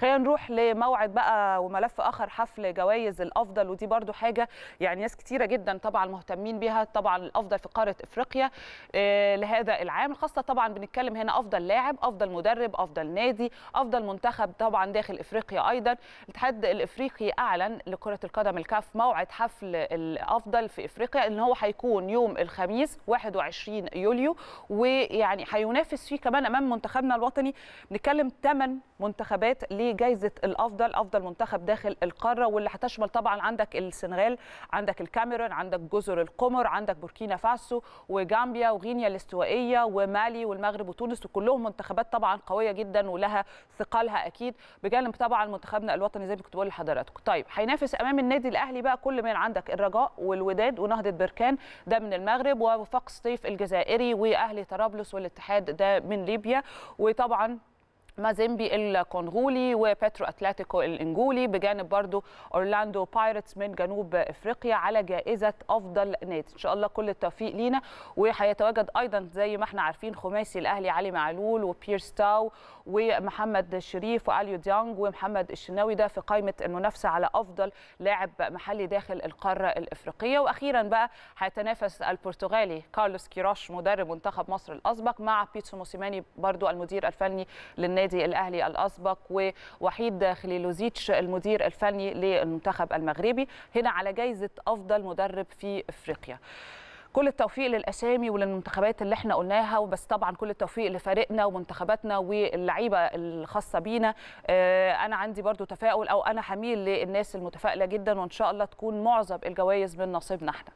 خلينا نروح لموعد بقى وملف اخر حفل جوائز الافضل ودي برضو حاجه يعني ناس كتيره جدا طبعا مهتمين بيها طبعا الافضل في قاره افريقيا آه، لهذا العام خاصه طبعا بنتكلم هنا افضل لاعب افضل مدرب افضل نادي افضل منتخب طبعا داخل افريقيا ايضا الاتحاد الافريقي اعلن لكره القدم الكاف موعد حفل الافضل في افريقيا ان هو هيكون يوم الخميس 21 يوليو ويعني هينافس فيه كمان امام منتخبنا الوطني نتكلم 8 منتخبات ليه جائزه الافضل افضل منتخب داخل القاره واللي هتشمل طبعا عندك السنغال عندك الكاميرون عندك جزر القمر عندك بوركينا فاسو وجامبيا وغينيا الاستوائيه ومالي والمغرب وتونس وكلهم منتخبات طبعا قويه جدا ولها ثقلها اكيد بجانب طبعا منتخبنا الوطني زي ما كنت بقول لحضراتكم طيب هينافس امام النادي الاهلي بقى كل من عندك الرجاء والوداد ونهضه بركان ده من المغرب وفاق سطيف الجزائري واهلي طرابلس والاتحاد ده من ليبيا وطبعا مازيمبي الكونغولي وبترو اتلتيكو الانجولي بجانب برضو اورلاندو بايرتس من جنوب افريقيا على جائزه افضل نادي ان شاء الله كل التوفيق لينا وهيتواجد ايضا زي ما احنا عارفين خماسي الاهلي علي معلول وبيرس تاو ومحمد شريف واليو ديانج ومحمد الشناوي ده في قائمه المنافسه على افضل لاعب محلي داخل القاره الافريقيه واخيرا بقى هيتنافس البرتغالي كارلوس كيروش مدرب منتخب مصر الاسبق مع بيتسو موسيماني برضو المدير الفني للنادي النادي الاهلي الاسبق ووحيد خليلوزيتش المدير الفني للمنتخب المغربي هنا على جائزه افضل مدرب في افريقيا كل التوفيق للاسامي وللمنتخبات اللي احنا قلناها وبس طبعا كل التوفيق لفريقنا ومنتخباتنا واللعيبه الخاصه بينا آه، انا عندي برضو تفاؤل او انا حميل للناس المتفائله جدا وان شاء الله تكون معظم الجوائز من نصيبنا احنا